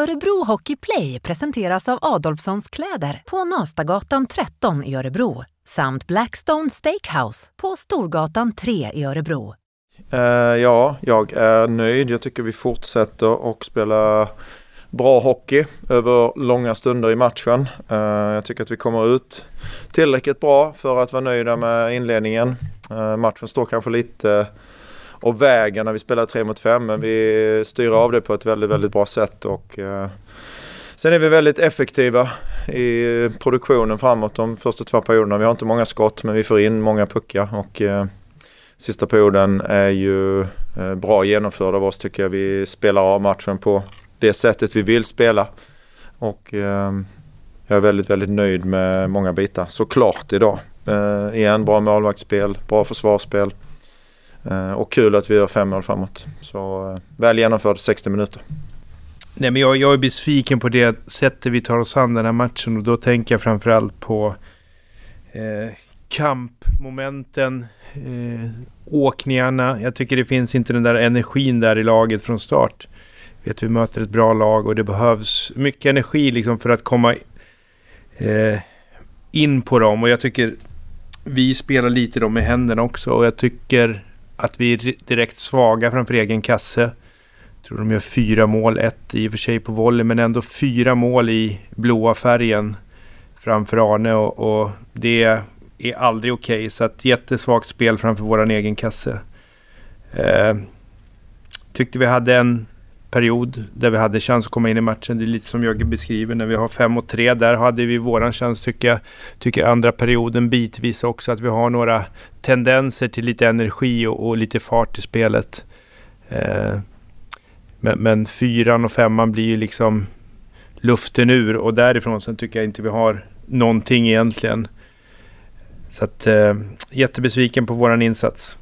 Örebro Hockey Play presenteras av Adolfssons kläder på Nastagatan 13 i Örebro samt Blackstone Steakhouse på Storgatan 3 i Örebro. Uh, ja, jag är nöjd. Jag tycker vi fortsätter att spela bra hockey över långa stunder i matchen. Uh, jag tycker att vi kommer ut tillräckligt bra för att vara nöjda med inledningen. Uh, matchen står kanske lite och vägen när vi spelar tre mot fem. Men vi styr av det på ett väldigt, väldigt bra sätt. Och, eh, sen är vi väldigt effektiva i produktionen framåt de första två perioderna. Vi har inte många skott men vi får in många puckar. Och, eh, Sista perioden är ju eh, bra genomförd av oss tycker jag. Vi spelar av matchen på det sättet vi vill spela. Och eh, jag är väldigt, väldigt nöjd med många bitar såklart idag. Eh, igen, bra målvaktsspel, bra försvarsspel. Eh, och kul att vi gör fem mål framåt. Så eh, väl genomförd 60 minuter. Nej, men jag, jag är besviken på det sättet vi tar oss an den här matchen och då tänker jag framförallt på eh, kampmomenten, eh, åkningarna. Jag tycker det finns inte den där energin där i laget från start. Vet, vi möter ett bra lag och det behövs mycket energi liksom för att komma eh, in på dem. Och jag tycker vi spelar lite dem i händerna också och jag tycker att vi är direkt svaga framför egen kasse. Jag tror de gör fyra mål, ett i och för sig på volley, men ändå fyra mål i blåa färgen framför Arne och, och det är aldrig okej. Okay, så ett jättesvagt spel framför vår egen kasse. Eh, tyckte vi hade en period där vi hade chans att komma in i matchen. Det är lite som jag beskriver när vi har 5 och 3. Där hade vi våran chans tycker jag. Tycker andra perioden bitvis också att vi har några tendenser till lite energi och, och lite fart i spelet. Eh, men, 4 fyran och femman blir ju liksom luften ur och därifrån sen tycker jag inte vi har någonting egentligen. Så att eh, jättebesviken på våran insats.